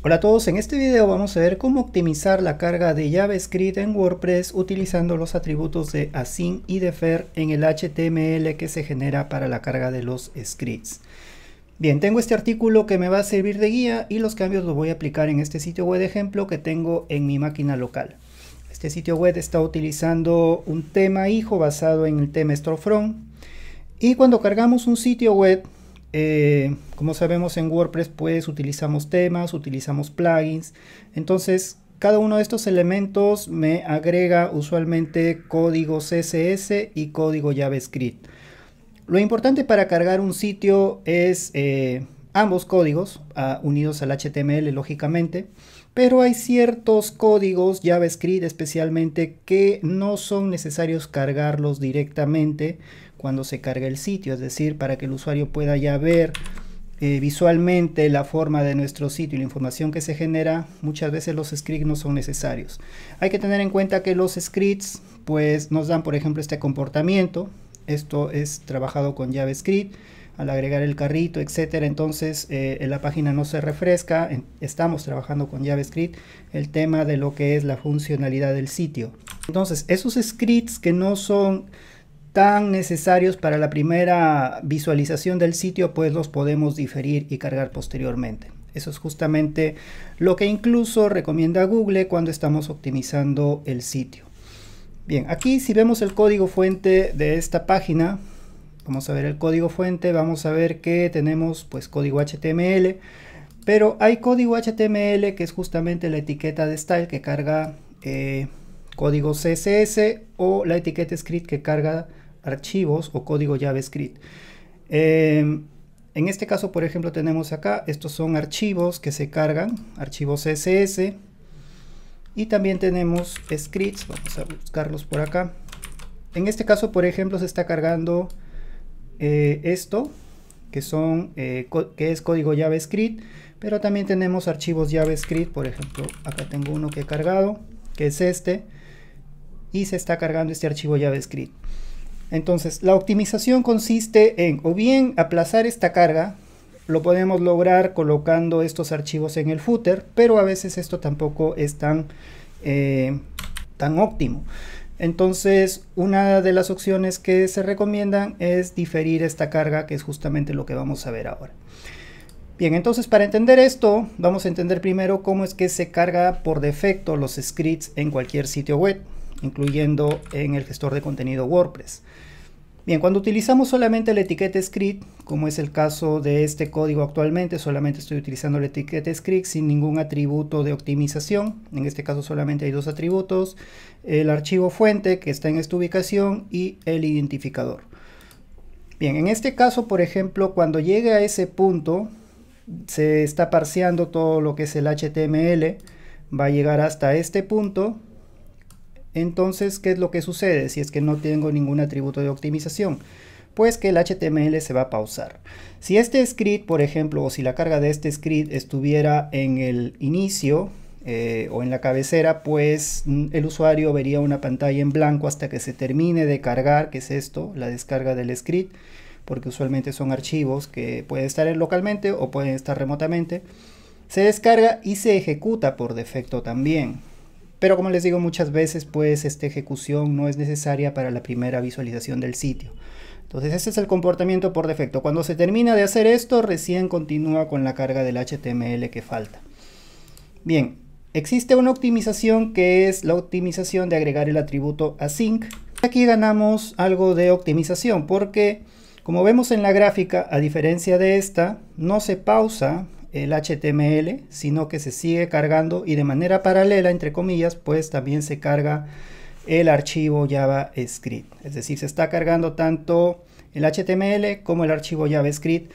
Hola a todos, en este video vamos a ver cómo optimizar la carga de JavaScript en WordPress utilizando los atributos de async y defer en el HTML que se genera para la carga de los scripts. Bien, tengo este artículo que me va a servir de guía y los cambios los voy a aplicar en este sitio web de ejemplo que tengo en mi máquina local. Este sitio web está utilizando un tema hijo basado en el tema Storefront y cuando cargamos un sitio web eh, como sabemos en WordPress pues utilizamos temas, utilizamos plugins. Entonces cada uno de estos elementos me agrega usualmente código CSS y código JavaScript. Lo importante para cargar un sitio es eh, ambos códigos ah, unidos al HTML lógicamente, pero hay ciertos códigos JavaScript especialmente que no son necesarios cargarlos directamente cuando se carga el sitio, es decir, para que el usuario pueda ya ver eh, visualmente la forma de nuestro sitio y la información que se genera, muchas veces los scripts no son necesarios. Hay que tener en cuenta que los scripts pues nos dan por ejemplo este comportamiento, esto es trabajado con JavaScript, al agregar el carrito, etcétera, entonces eh, la página no se refresca, estamos trabajando con JavaScript el tema de lo que es la funcionalidad del sitio. Entonces, esos scripts que no son tan necesarios para la primera visualización del sitio, pues los podemos diferir y cargar posteriormente. Eso es justamente lo que incluso recomienda Google cuando estamos optimizando el sitio. Bien, aquí si vemos el código fuente de esta página, vamos a ver el código fuente, vamos a ver que tenemos pues código HTML, pero hay código HTML que es justamente la etiqueta de style que carga eh, código CSS o la etiqueta script que carga archivos o código JavaScript. Em, en este caso, por ejemplo, tenemos acá, estos son archivos que se cargan, archivos CSS. Y también tenemos scripts, vamos a buscarlos por acá. En este caso, por ejemplo, se está cargando eh, esto, que, son, eh, que es código JavaScript, pero también tenemos archivos JavaScript, por ejemplo, acá tengo uno que he cargado, que es este, y se está cargando este archivo JavaScript. Entonces, la optimización consiste en o bien aplazar esta carga, lo podemos lograr colocando estos archivos en el footer, pero a veces esto tampoco es tan, eh, tan óptimo. Entonces, una de las opciones que se recomiendan es diferir esta carga, que es justamente lo que vamos a ver ahora. Bien, entonces para entender esto, vamos a entender primero cómo es que se carga por defecto los scripts en cualquier sitio web incluyendo en el gestor de contenido WordPress. Bien, cuando utilizamos solamente la etiqueta script, como es el caso de este código actualmente, solamente estoy utilizando la etiqueta script sin ningún atributo de optimización. En este caso solamente hay dos atributos, el archivo fuente que está en esta ubicación y el identificador. Bien, en este caso, por ejemplo, cuando llegue a ese punto, se está parseando todo lo que es el HTML, va a llegar hasta este punto entonces, ¿qué es lo que sucede si es que no tengo ningún atributo de optimización? pues que el HTML se va a pausar. Si este script, por ejemplo, o si la carga de este script estuviera en el inicio eh, o en la cabecera, pues mm, el usuario vería una pantalla en blanco hasta que se termine de cargar, que es esto, la descarga del script, porque usualmente son archivos que pueden estar localmente o pueden estar remotamente. Se descarga y se ejecuta por defecto también. Pero como les digo muchas veces, pues esta ejecución no es necesaria para la primera visualización del sitio. Entonces ese es el comportamiento por defecto. Cuando se termina de hacer esto, recién continúa con la carga del HTML que falta. Bien, existe una optimización que es la optimización de agregar el atributo async. Aquí ganamos algo de optimización porque, como vemos en la gráfica, a diferencia de esta, no se pausa el HTML, sino que se sigue cargando y de manera paralela, entre comillas, pues también se carga el archivo JavaScript. Es decir, se está cargando tanto el HTML como el archivo JavaScript,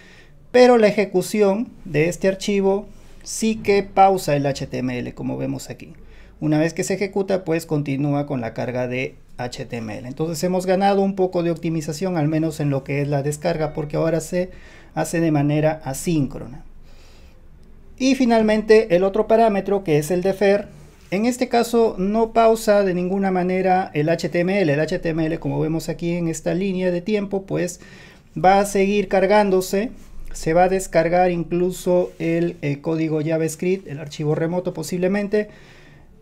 pero la ejecución de este archivo sí que pausa el HTML, como vemos aquí. Una vez que se ejecuta, pues continúa con la carga de HTML. Entonces hemos ganado un poco de optimización, al menos en lo que es la descarga, porque ahora se hace de manera asíncrona. Y finalmente el otro parámetro que es el de fer. En este caso no pausa de ninguna manera el HTML. El HTML como vemos aquí en esta línea de tiempo pues va a seguir cargándose. Se va a descargar incluso el eh, código JavaScript, el archivo remoto posiblemente.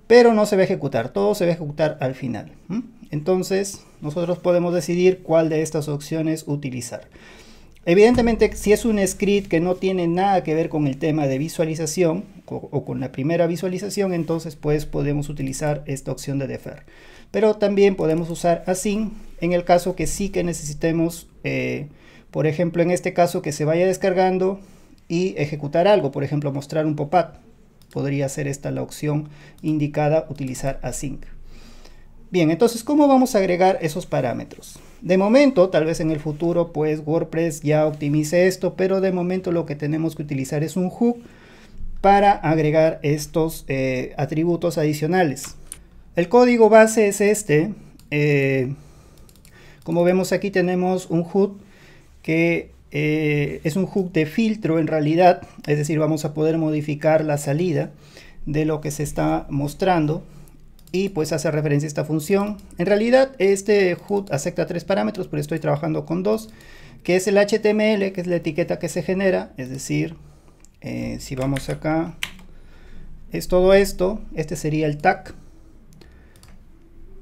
Pero no se va a ejecutar, todo se va a ejecutar al final. Entonces nosotros podemos decidir cuál de estas opciones utilizar. Evidentemente, si es un script que no tiene nada que ver con el tema de visualización o, con la primera visualización, entonces pues podemos utilizar esta opción de defer. Pero también podemos usar async en el caso que sí que necesitemos, eh, por ejemplo, en este caso que se vaya descargando y ejecutar algo, por ejemplo, mostrar un pop-up. Podría ser esta la opción indicada utilizar async. Bien, entonces, ¿cómo vamos a agregar esos parámetros? De momento, tal vez en el futuro, pues WordPress ya optimice esto, pero de momento lo que tenemos que utilizar es un hook para agregar estos eh, atributos adicionales. El código base es este. Eh, como vemos aquí tenemos un hook que eh, es un hook de filtro en realidad, es decir, vamos a poder modificar la salida de lo que se está mostrando y pues hace referencia a esta función. En realidad este HUD acepta tres parámetros, pero estoy trabajando con dos, que es el HTML, que es la etiqueta que se genera, es decir, eh, si vamos acá, es todo esto, este sería el tag,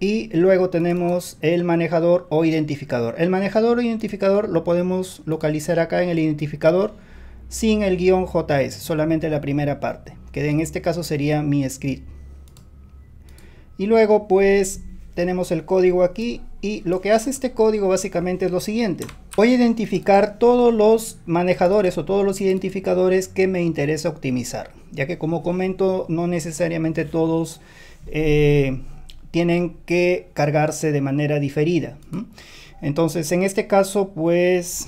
y luego tenemos el manejador o identificador. El manejador o identificador lo podemos localizar acá en el identificador sin el guión JS, solamente la primera parte, que en este caso sería mi script. Y luego pues tenemos el código aquí y lo que hace este código básicamente es lo siguiente. Voy a identificar todos los manejadores o todos los identificadores que me interesa optimizar, ya que como comento no necesariamente todos eh, tienen que cargarse de manera diferida. Entonces en este caso pues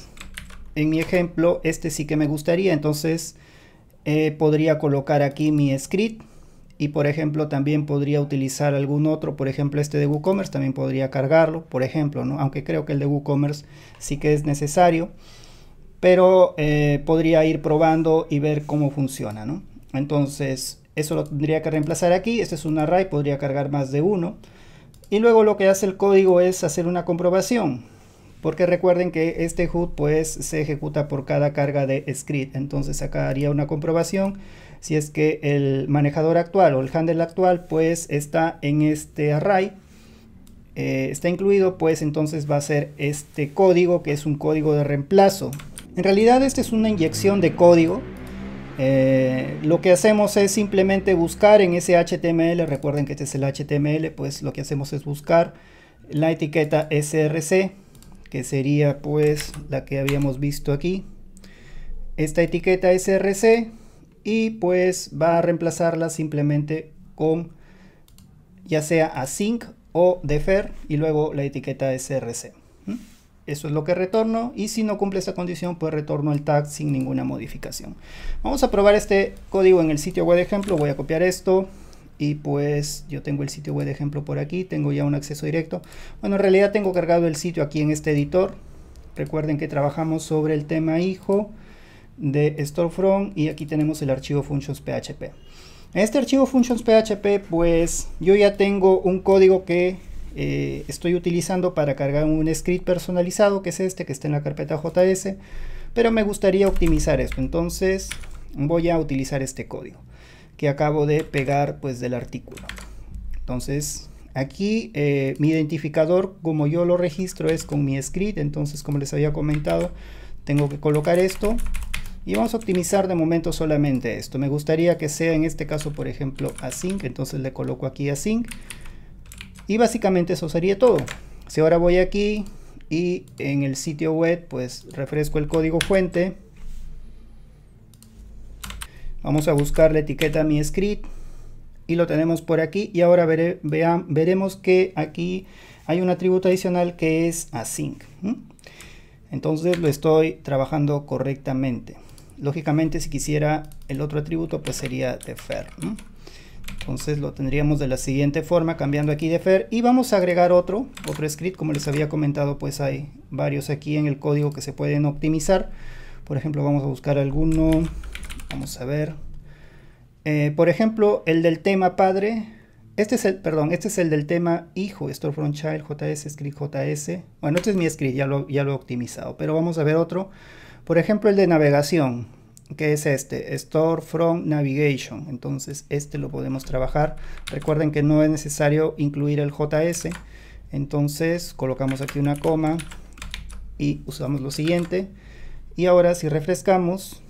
en mi ejemplo este sí que me gustaría, entonces eh, podría colocar aquí mi script y por ejemplo también podría utilizar algún otro, por ejemplo este de WooCommerce también podría cargarlo, por ejemplo, ¿no? aunque creo que el de WooCommerce sí que es necesario, pero eh, podría ir probando y ver cómo funciona, Entonces eso lo tendría que reemplazar aquí, este es un array, podría cargar más de uno, y luego lo que hace el código es hacer una comprobación, porque recuerden que este hood pues se ejecuta por cada carga de script, entonces acá haría una comprobación, si es que el manejador actual o el handle actual pues está en este array eh, está incluido pues entonces va a ser este código que es un código de reemplazo en realidad esta es una inyección de código eh, lo que hacemos es simplemente buscar en ese HTML, recuerden que este es el HTML, pues lo que hacemos es buscar la etiqueta src, que sería pues la que habíamos visto aquí. Esta etiqueta src y pues va a reemplazarla simplemente con ya sea async o defer y luego la etiqueta src. Eso es lo que retorno y si no cumple esa condición pues retorno el tag sin ninguna modificación. Vamos a probar este código en el sitio web de ejemplo, voy a copiar esto y pues yo tengo el sitio web de ejemplo por aquí, tengo ya un acceso directo. Bueno, en realidad tengo cargado el sitio aquí en este editor. Recuerden que trabajamos sobre el tema hijo de storefront y aquí tenemos el archivo functions.php. este archivo functions.php pues yo ya tengo un código que eh, estoy utilizando para cargar un script personalizado que es este que está en la carpeta JS pero me gustaría optimizar esto entonces voy a utilizar este código que acabo de pegar pues del artículo entonces aquí eh, mi identificador como yo lo registro es con mi script entonces como les había comentado tengo que colocar esto y vamos a optimizar de momento solamente esto. Me gustaría que sea en este caso, por ejemplo, async. Entonces le coloco aquí async. Y básicamente eso sería todo. Si ahora voy aquí y en el sitio web, pues refresco el código fuente. Vamos a buscar la etiqueta mi script. Y lo tenemos por aquí. Y ahora veremos que aquí hay un atributo adicional que es async. Entonces lo estoy trabajando correctamente. Lógicamente, si quisiera el otro atributo, pues sería de ¿no? Entonces lo tendríamos de la siguiente forma, cambiando aquí de fer Y vamos a agregar otro, otro script. Como les había comentado, pues hay varios aquí en el código que se pueden optimizar. Por ejemplo, vamos a buscar alguno. Vamos a ver. Eh, por ejemplo, el del tema padre. Este es el, perdón, este es el del tema hijo, store from child, js, script js. Bueno, este es mi script, ya ya lo he optimizado, pero vamos a ver otro. Por ejemplo, el de navegación, que es este, Store from Navigation. Entonces, este lo podemos trabajar. Recuerden que no es necesario incluir el JS. Entonces, colocamos aquí una coma y usamos lo siguiente. Y ahora, si refrescamos,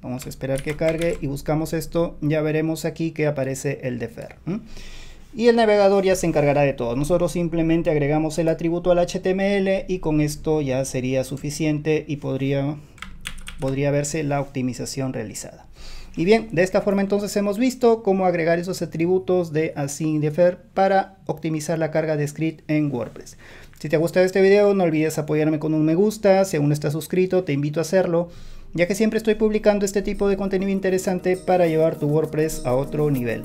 vamos a esperar que cargue y buscamos esto. Ya veremos aquí que aparece el defer y el navegador ya se encargará de todo. Nosotros simplemente agregamos el atributo al HTML y con esto ya sería suficiente y podría, podría verse la optimización realizada. Y bien, de esta forma entonces hemos visto cómo agregar esos atributos de Async Defer para optimizar la carga de script en WordPress. Si te ha gustado este video no olvides apoyarme con un me gusta, si aún no estás suscrito te invito a hacerlo, ya que siempre estoy publicando este tipo de contenido interesante para llevar tu WordPress a otro nivel.